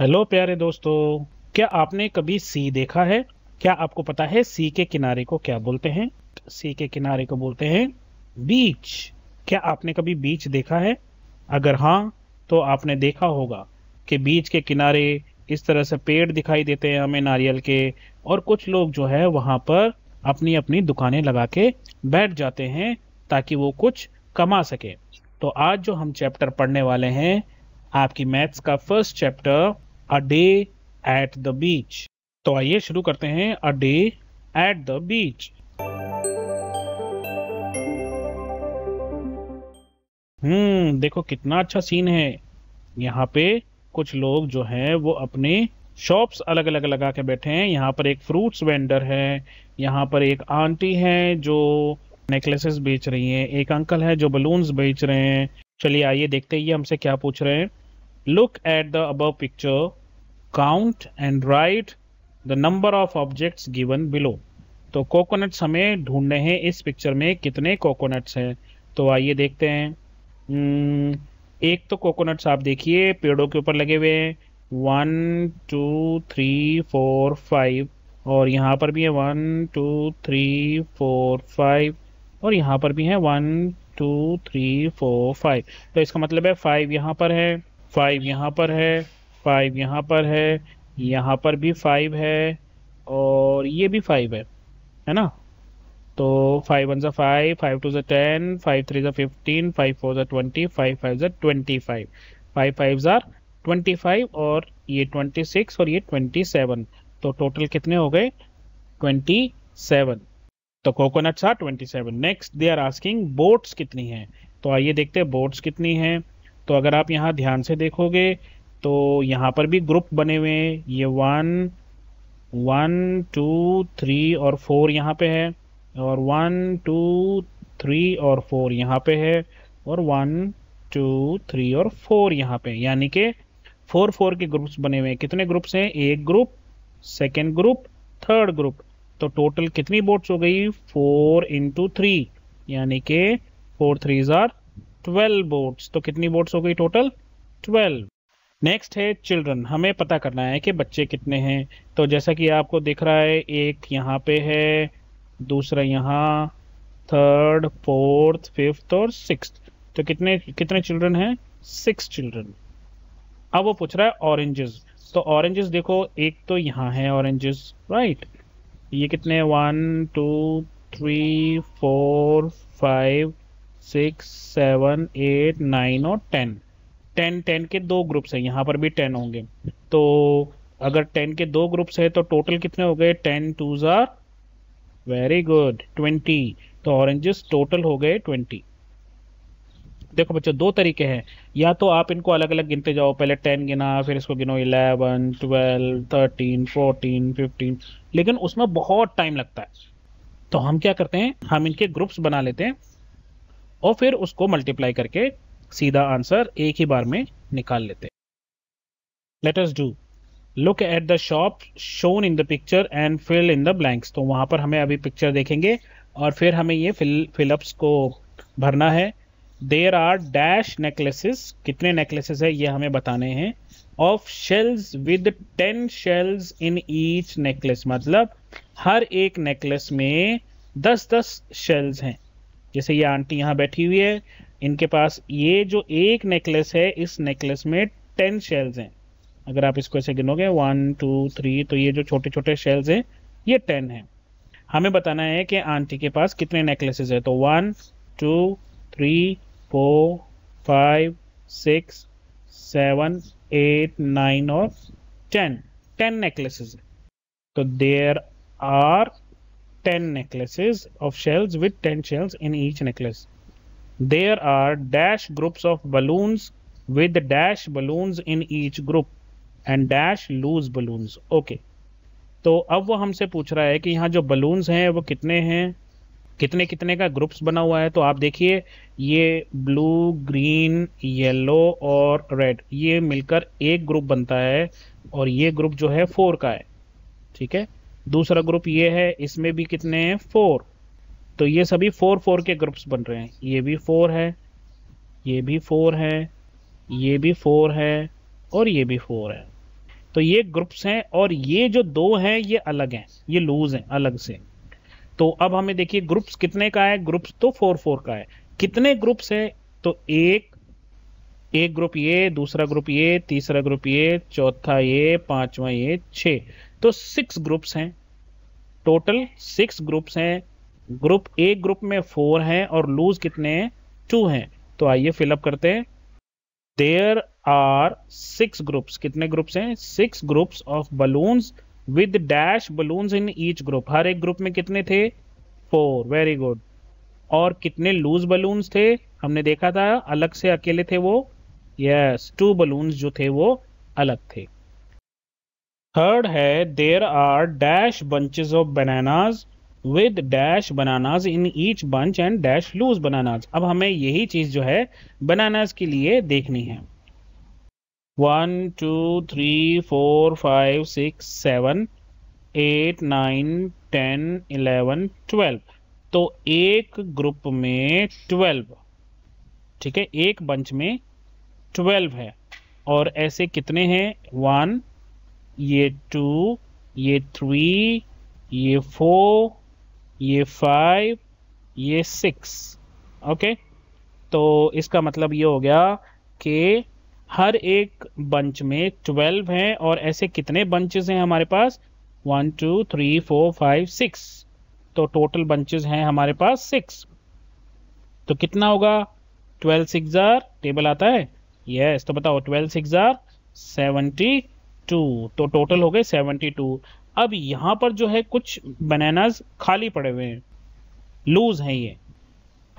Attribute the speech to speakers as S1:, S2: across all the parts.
S1: Hello प्यारे दोस्तों क्या आपने कभी सी देखा है क्या आपको पता है सी के किनारे को क्या बोलते हैं सी के किनारे को बोलते हैं बीच क्या आपने कभी बीच देखा है अगर हाँ तो आपने देखा होगा कि बीच के किनारे इस तरह से पेड़ दिखाई देते हैं हमें नारियल के और कुछ लोग जो है वहाँ पर अपनी अपनी दुकानें लगा के बैठ जाते हैं ताकि वो कुछ कमा सके तो आज जो हम चैप्टर पढ़ने वाले हैं आपकी मैथ्स का first chapter a day at the beach तो आइए शुरू करते हैं a day at the beach हम्म देखो कितना अच्छा सीन है यहाँ पे कुछ लोग जो हैं वो अपने शॉप्स अलग अलग लगा के बैठे हैं यहाँ पर एक फ्रूट्स वेंडर है यहाँ पर एक आंटी है जो नेकलेसेस बेच रही हैं एक अंकल है जो बलून्स बेच रहे हैं चलिए आइए देखते हैं ये हमसे क्या पूछ रहे हैं Look at the above picture, count and write the number of objects given below. तो कोकोनट्स हमें ढूंढने हैं इस पिक्चर में कितने कोकोनट्स हैं तो आइए देखते हैं hmm, एक तो कोकोनट्स आप देखिए पेड़ों के ऊपर लगे हुए हैं one two three four five और यहाँ पर भी है one two three four five और यहाँ पर भी है one two three four five तो इसका मतलब है फाइव यहाँ पर है फाइव यहाँ पर है फाइव यहाँ पर है यहाँ पर भी फाइव है और ये भी फाइव है है ना तो फाइव वन ज़ा फाइव फाइव टू ज़ा टेन फाइव थ्री ज़ा फिफ्टीन फाइव फोर ज़ा ट्वेंटी फाइव फाइव ज़ा ट्वेंटी फाइव फाइव फाइव ज़ार ट्वेंटी फाइव और ये ट्वेंटी सिक्स और ये ट्वेंटी सेवन तो टोटल कितने हो गए ट्वेंटी सेवन तो coconuts are twenty seven next they are asking boats कितनी हैं तो आइए देखते हैं बोट्स कितनी हैं तो अगर आप यहाँ ध्यान से देखोगे तो यहाँ पर भी ग्रुप बने हुए हैं ये वन वन टू थ्री और फोर यहाँ पे है और वन टू थ्री और फोर यहाँ पे है और वन टू थ्री और फोर यहाँ पे यानी कि फोर फोर के ग्रुप्स बने हुए हैं कितने ग्रुप्स हैं एक group second group third group तो टोटल कितनी बोट्स हो गई फोर इंटू थ्री यानी के फोर थ्री ज़ार ट्वेल्व बोट्स तो कितनी बोट्स हो गई टोटल ट्वेल्व नेक्स्ट है चिल्ड्रन हमें पता करना है कि बच्चे कितने हैं तो जैसा कि आपको दिख रहा है एक यहाँ पे है दूसरा यहाँ थर्ड फोर्थ फिफ्थ और सिक्स तो कितने कितने चिल्ड्रन हैं सिक्स चिल्ड्रन अब वो पूछ रहा है ऑरेंजेस तो ऑरेंजेस देखो एक तो यहाँ है ऑरेंजेस राइट ये कितने one two three four five six seven eight nine और टेन टेन टेन के दो ग्रुप्स हैं यहाँ पर भी टेन होंगे तो अगर टेन के दो ग्रुप्स हैं तो टोटल कितने हो गए ten two are very good twenty तो ऑरेंजेस टोटल हो गए ट्वेंटी देखो बच्चों दो तरीके हैं या तो आप इनको अलग अलग गिनते जाओ पहले टेन गिना फिर इसको गिनो eleven twelve thirteen fourteen fifteen लेकिन उसमें बहुत टाइम लगता है तो हम क्या करते हैं हम इनके ग्रुप्स बना लेते हैं और फिर उसको मल्टीप्लाई करके सीधा आंसर एक ही बार में निकाल लेते हैं let's do look at the shop shown in the picture and fill in the blanks तो वहां पर हमें अभी पिक्चर देखेंगे और फिर हमें ये फिल फिलअप्स को भरना है देर आर डैश नेकलेसेस कितने नेकलेसेस है ये हमें बताने हैं of shells with ten shells in each necklace मतलब हर एक नेकलेस में दस दस शेल्स हैं जैसे ये आंटी यहाँ बैठी हुई है इनके पास ये जो एक नेकलेस है इस नेकलेस में टेन शेल्स हैं अगर आप इसको ऐसे गिनोगे वन टू थ्री तो ये जो छोटे छोटे शेल्स हैं ये टेन हैं हमें बताना है कि आंटी के पास कितने नेकलेसेस है तो one two three four five six seven eight nine और टेन टेन नेकलेसेस तो there are 10 necklaces of shells with 10 shells in each necklace. There are dash groups of balloons with dash balloons in each group and dash loose balloons. Okay. तो अब वो हमसे पूछ रहा है कि यहाँ जो बलून्स हैं वो कितने हैं कितने कितने का ग्रुप्स बना हुआ है तो आप देखिए ये ब्लू ग्रीन येलो और रेड ये मिलकर एक ग्रुप बनता है और ये ग्रुप जो है फोर का है ठीक है दूसरा ग्रुप ये है इसमें भी कितने हैं फोर तो ये सभी फोर फोर के ग्रुप्स बन रहे हैं ये भी फोर है ये भी फोर है ये भी फोर है और ये भी फोर है तो ये ग्रुप्स हैं और ये जो दो हैं ये अलग हैं ये लूज हैं अलग से तो अब हमें देखिए ग्रुप्स कितने का है ग्रुप्स तो फोर फोर का है कितने ग्रुप्स हैं तो एक एक ग्रुप ये दूसरा ग्रुप ये तीसरा ग्रुप ये चौथा ये पांचवा ये छः तो सिक्स ग्रुप्स हैं टोटल सिक्स ग्रुप्स हैं ग्रुप ए ग्रुप में फोर हैं और लूज कितने हैं टू हैं तो आइए फिलअप करते हैं देयर आर सिक्स ग्रुप्स कितने ग्रुप्स हैं six groups of balloons with dash balloons in each group हर एक ग्रुप में कितने थे फोर वेरी गुड और कितने लूज बलून्स थे हमने देखा था अलग से अकेले थे वो यस टू बलून्स जो थे वो अलग थे थर्ड है there are dash bunches of bananas with dash bananas in each bunch and dash loose bananas अब हमें यही चीज़ जो है बनानाज के लिए देखनी है one two three four five six seven eight nine ten eleven twelve तो एक ग्रुप में ट्वेल्व ठीक है एक बंच में ट्वेल्व है और ऐसे कितने हैं वन ये टू ये थ्री ये फोर ये फाइव ये सिक्स ओके तो इसका मतलब ये हो गया कि हर एक बंच में ट्वेल्व हैं और ऐसे कितने बंचेस हैं हमारे पास one two three four five six तो टोटल बंचेस हैं हमारे पास सिक्स तो कितना होगा ट्वेल्व सिक्स टेबल आता है यस yes, तो बताओ ट्वेल्व सिक्स सेवेंटी टू तो टोटल हो गए सेवेंटी टू अब यहाँ पर जो है कुछ बनानाज खाली पड़े हुए हैं लूज हैं ये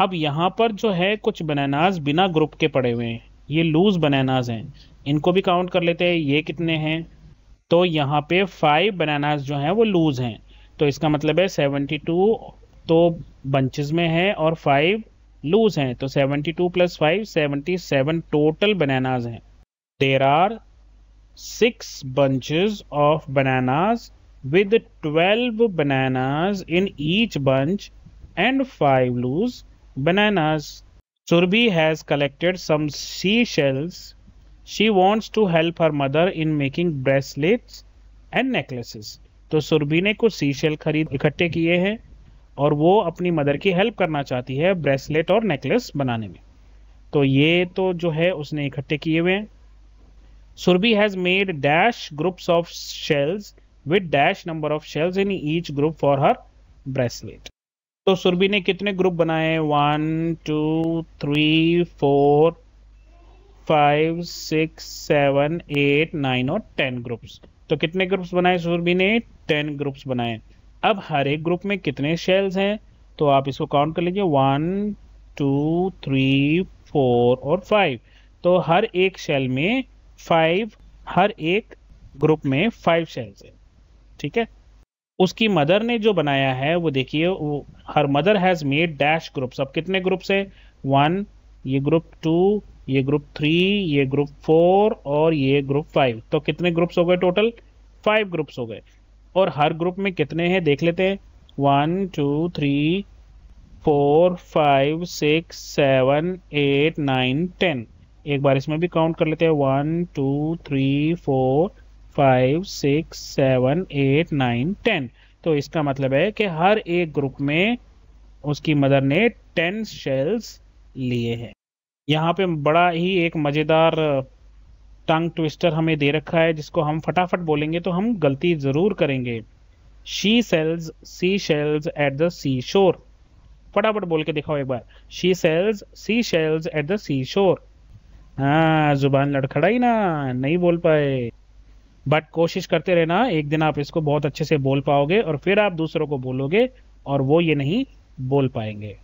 S1: अब यहाँ पर जो है कुछ बनानाज बिना ग्रुप के पड़े हुए हैं ये लूज बनानाज हैं इनको भी काउंट कर लेते हैं ये कितने हैं तो यहाँ पे फाइव बनानाज जो हैं वो लूज हैं तो इसका मतलब है सेवेंटी टू तो बंचेज में है और फाइव लूज हैं तो seventy two plus five seventy seven total bananas हैं there are six bunches of bananas with 12 bananas in each bunch and five loose bananas. Surbi has collected some seashells. She wants to help her mother in making bracelets and necklaces. तो सुरभि ने कुछ seashell खरीद इकट्ठे किए हैं और वो अपनी मदर की हेल्प करना चाहती है ब्रेसलेट और नेकलेस बनाने में तो ये तो जो है उसने इकट्ठे किए हुए हैं Surbi has made dash groups of shells with dash number of shells in each group for her bracelet. तो सुरभि ने कितने ग्रुप बनाए one two three four five six seven eight nine और टेन ग्रुप्स तो कितने ग्रुप्स बनाए सुरभि ने ten groups बनाए अब हर एक ग्रुप में कितने शेल्स हैं तो आप इसको काउंट कर लीजिए वन टू थ्री फोर और फाइव तो हर एक शेल में फाइव हर एक ग्रुप में फाइव सेल्स है ठीक है उसकी मदर ने जो बनाया है वो देखिए वो हर mother has made dash groups अब कितने ग्रुप्स है वन ये ग्रुप टू ये ग्रुप थ्री ये ग्रुप फोर और ये ग्रुप फाइव तो कितने ग्रुप्स हो गए टोटल फाइव ग्रुप्स हो गए और हर ग्रुप में कितने हैं देख लेते हैं one two three four five six seven eight nine ten एक बार इसमें भी काउंट कर लेते हैं one two three four five six seven eight nine ten तो इसका मतलब है कि हर एक ग्रुप में उसकी मदर ने टेन शेल्स लिए हैं यहाँ पे बड़ा ही एक मज़ेदार टंग ट्विस्टर हमें दे रखा है जिसको हम फटाफट बोलेंगे तो हम गलती ज़रूर करेंगे she sells sea shells at the sea shore फटाफट बोल के दिखाओ एक बार she sells sea shells at the sea shore हाँ जुबान लड़खड़ाई ना नहीं बोल पाए बट कोशिश करते रहना एक दिन आप इसको बहुत अच्छे से बोल पाओगे और फिर आप दूसरों को बोलोगे और वो ये नहीं बोल पाएंगे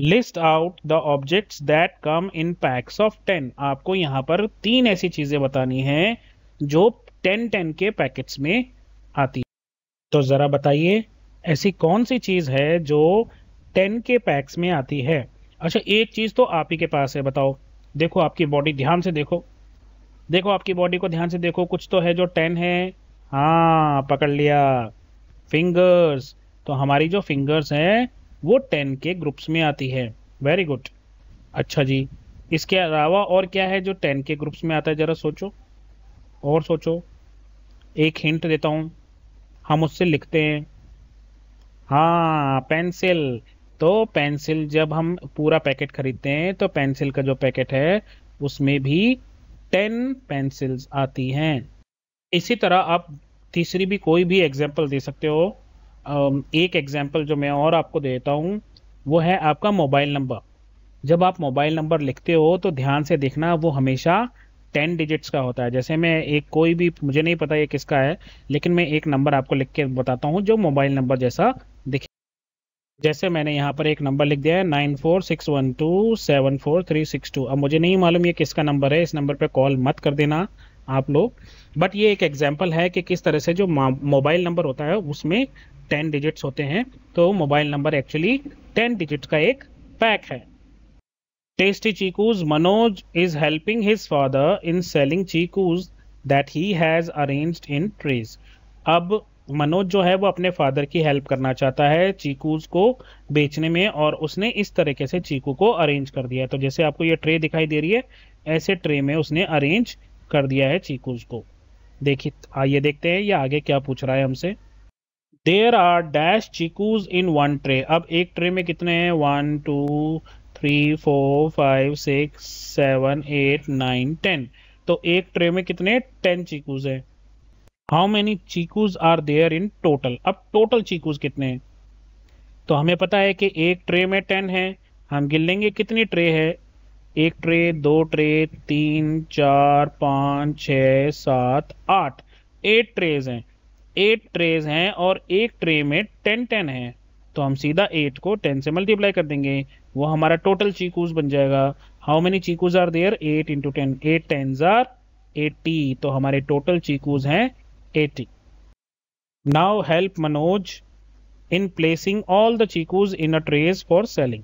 S1: list out the objects that come in packs of ten आपको यहाँ पर तीन ऐसी चीजें बतानी है जो टेन टेन के पैकेट्स में आती है तो जरा बताइए ऐसी कौन सी चीज है जो टेन के पैक्स में आती है अच्छा एक चीज तो आप ही के पास है बताओ देखो आपकी बॉडी ध्यान से देखो देखो आपकी बॉडी को ध्यान से देखो कुछ तो है जो टेन है हाँ पकड़ लिया फिंगर्स तो हमारी जो फिंगर्स हैं वो टेन के ग्रुप्स में आती है वेरी गुड अच्छा जी इसके अलावा और क्या है जो टेन के ग्रुप्स में आता है ज़रा सोचो और सोचो एक हिंट देता हूँ हम उससे लिखते हैं हाँ पेंसिल तो पेंसिल जब हम पूरा पैकेट खरीदते हैं तो पेंसिल का जो पैकेट है उसमें भी टेन पेंसिल्स आती हैं इसी तरह आप तीसरी भी कोई भी एग्जाम्पल दे सकते हो एक एग्जाम्पल जो मैं और आपको देता हूँ वो है आपका मोबाइल नंबर जब आप मोबाइल नंबर लिखते हो तो ध्यान से देखना वो हमेशा टेन डिजिट्स का होता है जैसे मैं एक कोई भी मुझे नहीं पता ये किसका है लेकिन मैं एक नंबर आपको लिख के बताता हूँ जो मोबाइल नंबर जैसा जैसे मैंने यहाँ पर एक नंबर लिख दिया है nine four six one two seven four three six two अब मुझे नहीं मालूम ये किसका नंबर है इस नंबर पे कॉल मत कर देना आप लोग बट ये एक एग्जाम्पल है कि किस तरह से जो मोबाइल नंबर होता है उसमें टेन डिजिट्स होते हैं तो mobile number actually ten digit का एक पैक है tasty chikoos Manoj is helping his father in selling chikoos that he has arranged in trays अब मनोज जो है वो अपने फादर की हेल्प करना चाहता है चीकूज को बेचने में और उसने इस तरीके से चीकू को अरेंज कर दिया है तो जैसे आपको ये ट्रे दिखाई दे रही है ऐसे ट्रे में उसने अरेंज कर दिया है चीकूज को देखिए आइए देखते हैं ये आगे क्या पूछ रहा है हमसे there are dash chikoos in one tray अब एक ट्रे में कितने हैं one two three four five six seven eight nine ten तो एक ट्रे में कितने टेन चीकूज हैं how many chikoos are there in total अब टोटल चीकूज कितने हैं तो हमें पता है कि एक ट्रे में टेन है हम गिन लेंगे कितनी ट्रे है एक ट्रे दो ट्रे तीन चार पाँच छ सात आठ एट ट्रेज हैं एट ट्रेज हैं और एक ट्रे में टेन टेन है तो हम सीधा एट को टेन से मल्टीप्लाई कर देंगे वो हमारा टोटल चीकूज बन जाएगा how many chikoos are there eight into ten eight ten are eighty तो हमारे टोटल चीकूज हैं 80. Now help Manoj in placing all the चीकूज in a trays for selling.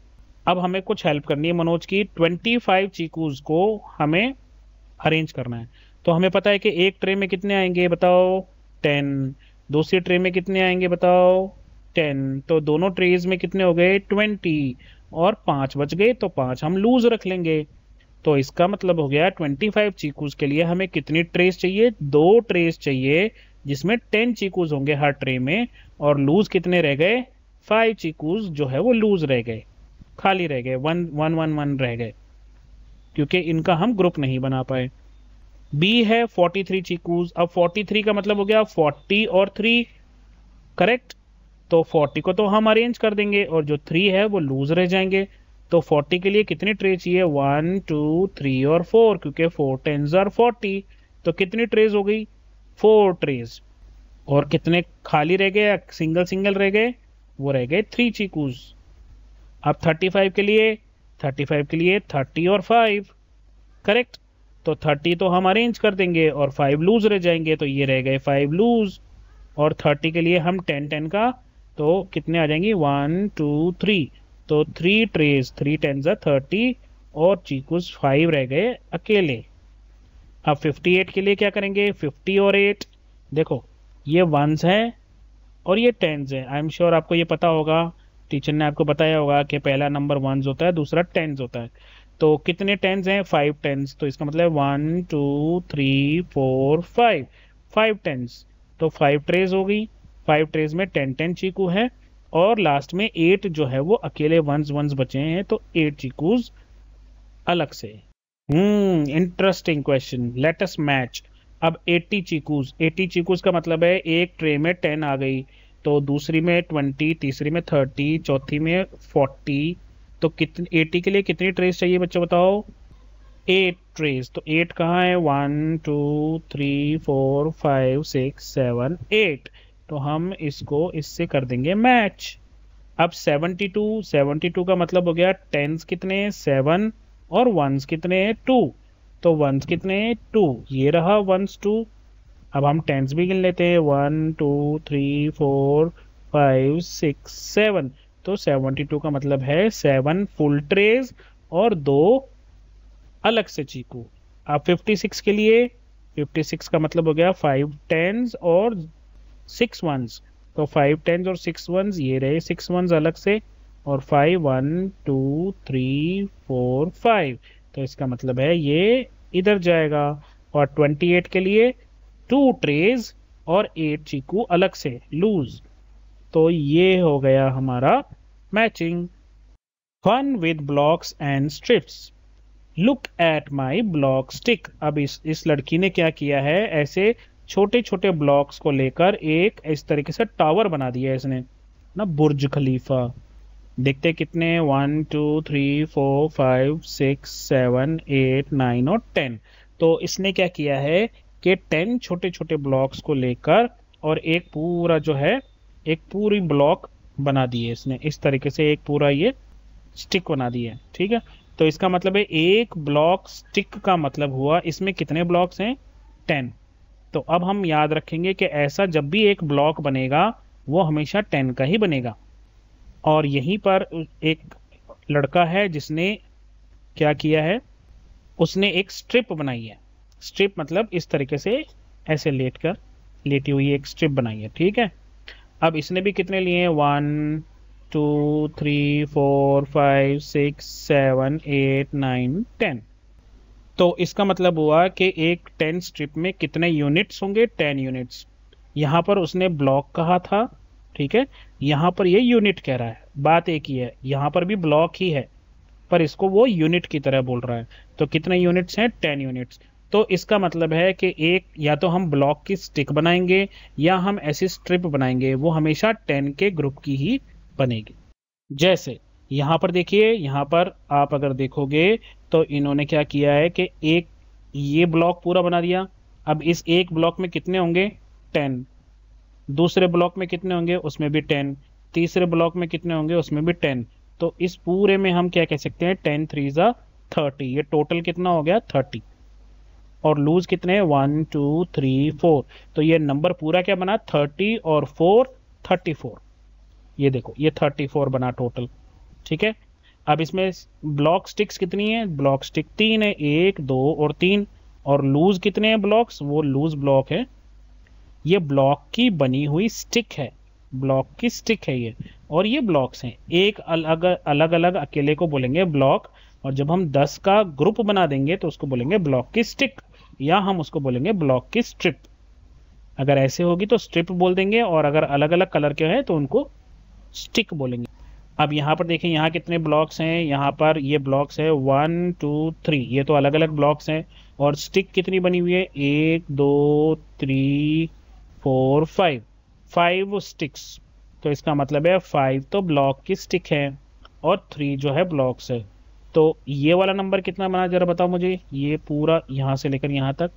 S1: अब हमें कुछ हेल्प करनी है मनोज की 25 चीकूज को हमें अरेंज करना है तो हमें पता है कि एक ट्रे में कितने आएंगे बताओ 10 दूसरी ट्रे में कितने आएंगे बताओ 10 तो दोनों ट्रेज में कितने हो गए 20 और पांच बच गए तो पांच हम लूज रख लेंगे तो इसका मतलब हो गया 25 चीकूज के लिए हमें कितनी ट्रेस चाहिए दो ट्रेस चाहिए जिसमें 10 चीकूज होंगे हर ट्रे में और लूज कितने रह गए फाइव चीकूज जो है वो लूज रह गए खाली रह गए वन वन वन वन रह गए क्योंकि इनका हम ग्रुप नहीं बना पाए बी है 43 चीकूज अब 43 का मतलब हो गया 40 और 3 करेक्ट तो 40 को तो हम अरेंज कर देंगे और जो 3 है वो लूज रह जाएंगे तो 40 के लिए कितनी ट्रे चाहिए वन टू थ्री और फोर क्योंकि फोर टेंस आर फोर्टी तो कितनी ट्रेज हो गई फोर ट्रेज और कितने खाली रह गए सिंगल सिंगल रह गए वो रह गए थ्री चीकूज अब 35 के लिए 35 के लिए 30 और 5 करेक्ट तो 30 तो हम अरेंज कर देंगे और 5 लूज रह जाएंगे तो ये रह गए 5 लूज और 30 के लिए हम 10 10 का तो कितने आ जाएंगे वन टू थ्री तो three trays three ten are thirty और चीकूज फाइव रह गए अकेले अब फिफ्टी एट के लिए क्या करेंगे फिफ्टी और एट देखो ये वंस हैं और ये टेंस हैं आई एम श्योर आपको ये पता होगा टीचर ने आपको बताया होगा कि पहला नंबर वंस होता है दूसरा टेंस होता है तो कितने टेंस हैं फाइव टेंस तो इसका मतलब one two three four five five tens तो फाइव ट्रेज हो गई फाइव ट्रेज में टेन टेन चीकू है और लास्ट में एट जो है वो अकेले वंस वंस बचे हैं तो एट चीकूज अलग से hmm interesting question latest match अब एट्टी चीकूज एट्टी चीकूज का मतलब है एक ट्रे में टेन आ गई तो दूसरी में ट्वेंटी तीसरी में थर्टी चौथी में फोर्टी तो कितनी एटी के लिए कितनी ट्रेस चाहिए बच्चों बताओ एट ट्रेस तो एट कहाँ है one two three four five six seven eight तो हम इसको इससे कर देंगे मैच अब 72 72 का मतलब हो गया टेंस कितने सेवन और वंस कितने टू तो वंस कितने टू ये रहा वंस टू अब हम टेंस भी गिन लेते हैं one two three four five six seven तो सेवेंटी टू का मतलब है सेवन फुल ट्रेज और दो अलग से चीकू अब फिफ्टी सिक्स के लिए फिफ्टी सिक्स का मतलब हो गया फाइव टेंस और सिक्स वंस तो फाइव टेंस और सिक्स वंस ये रहे सिक्स वंस अलग से और five one two three four five तो इसका मतलब है ये इधर जाएगा और ट्वेंटी एट के लिए टू ट्रेज और एट चीकू अलग से लूज तो ये हो गया हमारा matching fun with blocks and strips look at my block stick अब इस इस लड़की ने क्या किया है ऐसे छोटे छोटे ब्लॉक्स को लेकर एक इस तरीके से टावर बना दिया है इसने ना बुर्ज खलीफा देखते कितने one two three four five six seven eight nine और टेन तो इसने क्या किया है कि टेन छोटे छोटे ब्लॉक्स को लेकर और एक पूरा जो है एक पूरी ब्लॉक बना दिए इसने इस तरीके से एक पूरा ये स्टिक बना है ठीक है तो इसका मतलब है एक ब्लॉक स्टिक का मतलब हुआ इसमें कितने ब्लॉक्स हैं टेन तो अब हम याद रखेंगे कि ऐसा जब भी एक ब्लॉक बनेगा वो हमेशा टेन का ही बनेगा और यहीं पर एक लड़का है जिसने क्या किया है उसने एक स्ट्रिप बनाई है स्ट्रिप मतलब इस तरीके से ऐसे लेट कर लेटी हुई एक स्ट्रिप बनाई है ठीक है अब इसने भी कितने लिए हैं one two three four five six seven eight nine ten तो इसका मतलब हुआ कि एक टेन स्ट्रिप में कितने यूनिट्स होंगे टेन यूनिट्स यहाँ पर उसने ब्लॉक कहा था ठीक है यहाँ पर ये यूनिट कह रहा है बात एक ही है यहाँ पर भी ब्लॉक ही है पर इसको वो यूनिट की तरह बोल रहा है तो कितने यूनिट्स हैं टेन यूनिट्स तो इसका मतलब है कि एक या तो हम ब्लॉक की स्टिक बनाएंगे या हम ऐसी स्ट्रिप बनाएंगे वो हमेशा टेन के ग्रुप की ही बनेगी जैसे यहाँ पर देखिए यहाँ पर आप अगर देखोगे तो इन्होंने क्या किया है कि एक ये ब्लॉक पूरा बना दिया अब इस एक ब्लॉक में कितने होंगे टेन दूसरे ब्लॉक में कितने होंगे उसमें भी टेन तीसरे ब्लॉक में कितने होंगे उसमें भी टेन तो इस पूरे में हम क्या कह सकते हैं टेन थ्री ज़ा थर्टी ये टोटल कितना हो गया थर्टी और लूज कितने हैं वन टू थ्री फोर तो ये नंबर पूरा क्या बना थर्टी और फोर थर्टी फोर ये देखो ये थर्टी फोर बना टोटल ठीक है अब इसमें ब्लॉक स्टिक्स कितनी है ब्लॉक स्टिक तीन है एक दो और तीन और लूज कितने हैं ब्लॉक्स वो लूज ब्लॉक है ये ब्लॉक की बनी हुई स्टिक है ब्लॉक की स्टिक है ये और ये ब्लॉक्स हैं एक अलग अलग अलग अकेले को बोलेंगे ब्लॉक और जब हम दस का ग्रुप बना देंगे तो उसको बोलेंगे ब्लॉक की स्टिक या हम उसको बोलेंगे ब्लॉक की स्ट्रिप अगर ऐसे होगी तो स्ट्रिप बोल देंगे और अगर अलग अलग कलर के हैं तो उनको स्टिक बोलेंगे अब यहाँ पर देखें यहाँ कितने ब्लॉक्स हैं यहाँ पर ये ब्लॉक्स है वन टू थ्री ये तो अलग अलग ब्लॉक्स हैं और स्टिक कितनी बनी हुई है एक दो three four five five sticks तो इसका मतलब है फाइव तो ब्लॉक की स्टिक है और थ्री जो है ब्लॉक्स है तो ये वाला नंबर कितना बना जरा बताओ मुझे ये पूरा यहाँ से लेकर यहाँ तक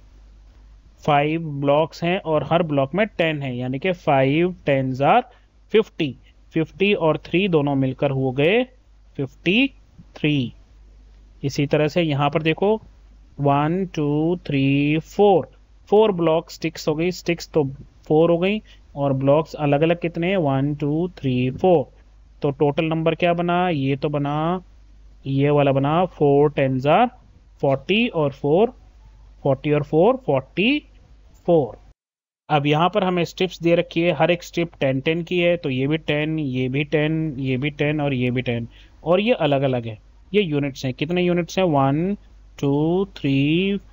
S1: फाइव ब्लॉक्स हैं और हर ब्लॉक में टेन है यानी कि फाइव टेन ज़ार फिफ्टी 50 और 3 दोनों मिलकर हो गए 53 इसी तरह से यहाँ पर देखो one two three four four block sticks हो गई स्टिक्स तो फोर हो गई और ब्लॉक्स अलग अलग कितने वन टू थ्री फोर तो टोटल नंबर क्या बना ये तो बना ये वाला बना फोर टेन ज़ार फोर्टी और फोर फोर्टी और फोर फोर्टी फोर अब यहाँ पर हमें स्ट्रिप्स दे रखी है हर एक स्ट्रिप टेन टेन की है तो ये भी टेन ये भी टेन ये भी टेन और ये भी टेन और ये अलग अलग है ये यूनिट्स हैं कितने यूनिट्स हैं one two three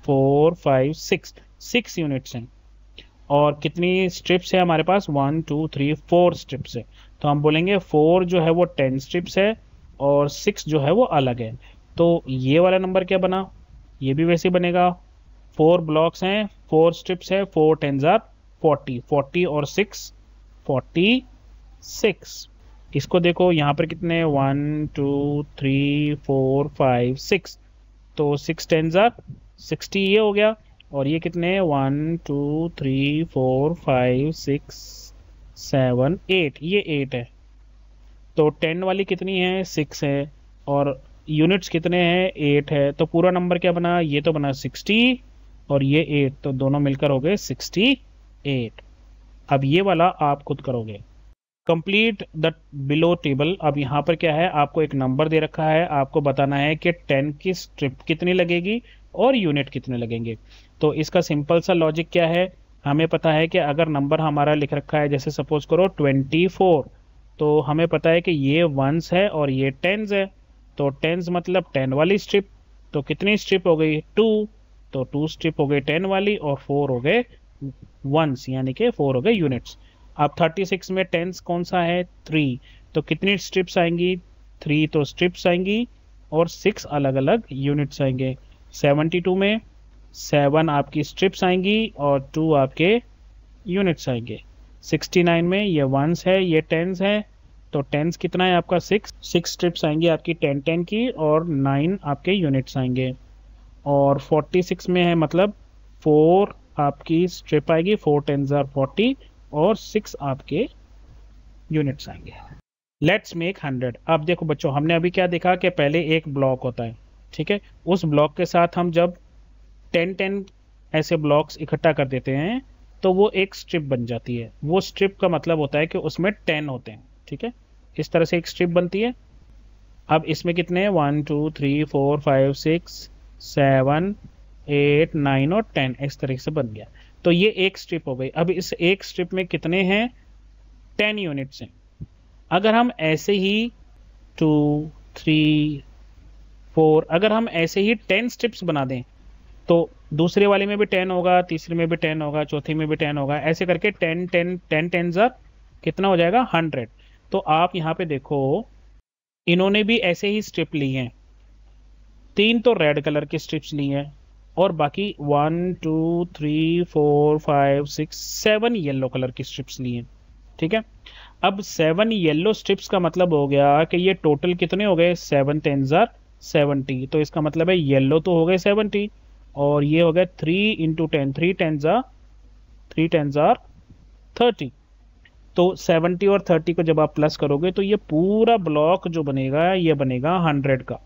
S1: four five six six units हैं और कितनी स्ट्रिप्स है हमारे पास one two three four strips है तो हम बोलेंगे फोर जो है वो टेन स्ट्रिप्स है और सिक्स जो है वो अलग है तो ये वाला नंबर क्या बना ये भी वैसे बनेगा फोर ब्लॉक्स हैं फोर स्ट्रिप्स है four tens are forty forty और सिक्स फोर्टी सिक्स इसको देखो यहाँ पर कितने one two three four five six तो सिक्स टेन ज़ार सिक्सटी ये हो गया और ये कितने one two three four five six seven eight ये एट है तो टेन वाली कितनी है सिक्स है और यूनिट्स कितने हैं एट है तो पूरा नंबर क्या बना ये तो बना सिक्सटी और ये एट तो दोनों मिलकर हो गए सिक्सटी एट अब ये वाला आप खुद करोगे कंप्लीट द बिलो टेबल अब यहाँ पर क्या है आपको एक नंबर दे रखा है आपको बताना है कि टेन की स्ट्रिप कितनी लगेगी और यूनिट कितने लगेंगे तो इसका सिंपल सा लॉजिक क्या है हमें पता है कि अगर नंबर हमारा लिख रखा है जैसे सपोज करो ट्वेंटी फोर तो हमें पता है कि ये वंस है और ये टेंस है तो टेंस मतलब टेन वाली स्ट्रिप तो कितनी स्ट्रिप हो गई टू तो टू स्ट्रिप हो गई टेन वाली और फोर हो गए वंस यानी कि फोर हो गए यूनिट्स अब 36 में टेंस कौन सा है थ्री तो कितनी स्ट्रिप्स आएंगी थ्री तो स्ट्रिप्स आएंगी और सिक्स अलग अलग यूनिट्स आएंगे 72 में सेवन आपकी स्ट्रिप्स आएंगी और टू आपके यूनिट्स आएंगे 69 में ये वंस है ये टेंस है तो टेंस कितना है आपका सिक्स सिक्स स्ट्रिप्स आएंगी आपकी टेन टेन की और नाइन आपके यूनिट्स आएंगे और 46 में है मतलब फोर आपकी स्ट्रिप आएगी फोर टेन जार फोर्टी और सिक्स आपके यूनिट्स आएंगे लेट्स मेक हंड्रेड अब देखो बच्चों हमने अभी क्या देखा कि पहले एक ब्लॉक होता है ठीक है उस ब्लॉक के साथ हम जब टेन टेन ऐसे ब्लॉक्स इकट्ठा कर देते हैं तो वो एक स्ट्रिप बन जाती है वो स्ट्रिप का मतलब होता है कि उसमें टेन होते हैं ठीक है इस तरह से एक स्ट्रिप बनती है अब इसमें कितने हैं one two three four five six seven eight nine और टेन इस तरीके से बन गया तो ये एक स्ट्रिप हो गई अब इस एक स्ट्रिप में कितने हैं टेन यूनिट्स हैं अगर हम ऐसे ही टू थ्री फोर अगर हम ऐसे ही टेन स्ट्रिप्स बना दें तो दूसरे वाले में भी टेन होगा तीसरे में भी टेन होगा चौथे में भी टेन होगा ऐसे करके टेन टेन टेन टेन ज़र कितना हो जाएगा हंड्रेड तो आप यहाँ पे देखो इन्होंने भी ऐसे ही स्ट्रिप ली हैं तीन तो रेड कलर की स्ट्रिप्स ली हैं और बाकी one two three four five six seven yellow colour की स्ट्रिप्स ली हैं ठीक है अब सेवन येलो स्ट्रिप्स का मतलब हो गया कि ये टोटल कितने हो गए सेवन टेन जार सेवनटी तो इसका मतलब है येलो तो हो गए सेवनटी और ये हो गया three into ten three ten are three ten are thirty तो सेवनटी और थर्टी को जब आप प्लस करोगे तो ये पूरा ब्लॉक जो बनेगा ये बनेगा हंड्रेड का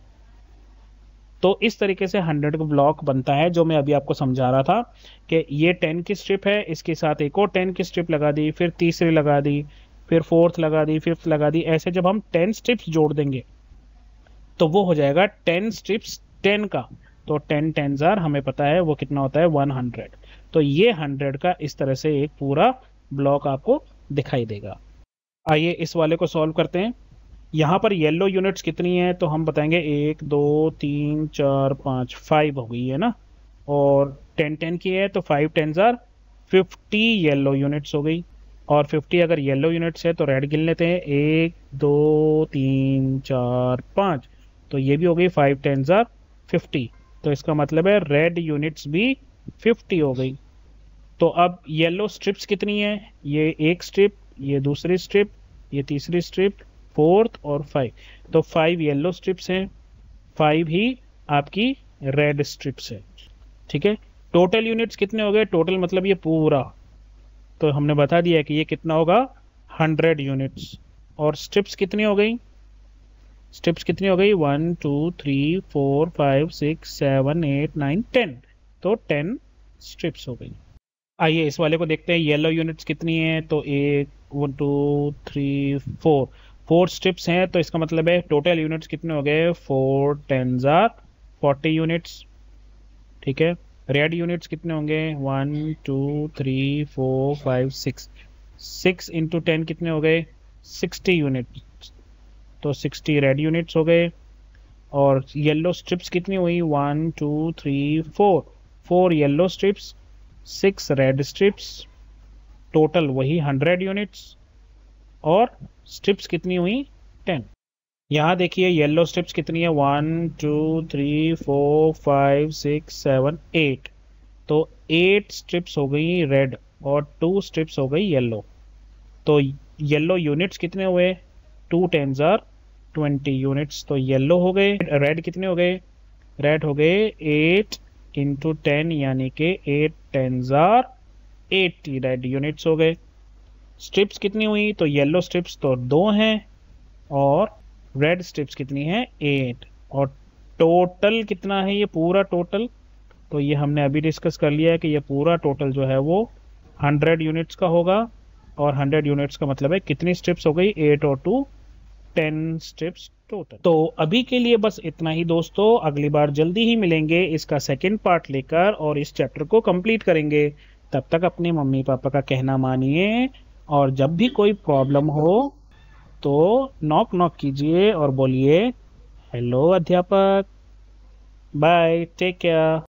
S1: तो इस तरीके से हंड्रेड का ब्लॉक बनता है जो मैं अभी आपको समझा रहा था कि ये 10 की स्ट्रिप है इसके साथ एक और टेन की स्ट्रिप लगा दी फिर तीसरी लगा दी फिर फोर्थ लगा दी फिफ्थ लगा दी ऐसे जब हम टेन स्ट्रिप्स जोड़ देंगे तो वो हो जाएगा टेन स्ट्रिप्स टेन का तो टेन जार हमें पता है वो कितना होता है वन हंड्रेड तो ये हंड्रेड का इस तरह से एक पूरा ब्लॉक आपको दिखाई देगा आइए इस वाले को सॉल्व करते हैं यहाँ पर येलो यूनिट्स कितनी हैं तो हम बताएंगे एक दो तीन चार पाँच फाइव हो गई है ना और टेन टेन की है तो five ten are fifty yellow units हो गई और फिफ्टी अगर येलो यूनिट्स है तो रेड गिन लेते हैं एक दो तीन चार पाँच तो ये भी हो गई फाइव टेन ज़ार फिफ्टी तो इसका मतलब है रेड यूनिट्स भी फिफ्टी हो गई तो अब येलो स्ट्रिप्स कितनी है ये एक स्ट्रिप ये दूसरी स्ट्रिप ये तीसरी स्ट्रिप फोर्थ और फाइव तो फाइव येलो स्ट्रिप्स हैं फाइव ही आपकी रेड स्ट्रिप्स है ठीक है टोटल यूनिट्स कितने हो गए टोटल मतलब ये पूरा तो हमने बता दिया कि ये कितना होगा हंड्रेड यूनिट्स और स्ट्रिप्स कितनी हो गई स्ट्रिप्स कितनी हो गई one two three four five six seven eight nine ten तो टेन स्ट्रिप्स हो गई आइए इस वाले को देखते हैं येलो यूनिट्स कितनी है तो एक one two three four four strips हैं तो इसका मतलब है टोटल यूनिट्स कितने हो गए four ten are forty units ठीक है रेड यूनिट्स कितने होंगे one two three four five six six into ten कितने हो गए सिक्सटी यूनिट्स तो सिक्सटी रेड यूनिट्स हो गए और येलो स्ट्रिप्स कितनी हुई one two three four four yellow strips six red strips total वही हंड्रेड यूनिट्स और स्ट्रिप्स कितनी हुई टेन यहाँ देखिए येलो स्ट्रिप्स कितनी है one two three four five six seven eight तो एट स्ट्रिप्स हो गई रेड और टू स्ट्रिप्स हो गई येलो तो येलो यूनिट्स कितने हुए two tens are twenty units तो येलो हो गए रेड कितने हो गए रेड हो गए एट इंटू टेन यानी कि eight tens are eighty red units हो गए स्ट्रिप्स कितनी हुई तो येलो स्ट्रिप्स तो दो हैं और रेड स्ट्रिप्स कितनी है एट और टोटल कितना है ये पूरा टोटल तो ये हमने अभी डिस्कस कर लिया है कि ये पूरा टोटल जो है वो हंड्रेड यूनिट्स का होगा और हंड्रेड यूनिट्स का मतलब है कितनी स्ट्रिप्स हो गई एट और टू टेन स्ट्रिप्स टोटल तो अभी के लिए बस इतना ही दोस्तों अगली बार जल्दी ही मिलेंगे इसका सेकेंड पार्ट लेकर और इस चैप्टर को कम्प्लीट करेंगे तब तक अपने मम्मी पापा का कहना मानिए और जब भी कोई प्रॉब्लम हो तो नॉक नॉक कीजिए और बोलिए हेलो अध्यापक बाय टेक केयर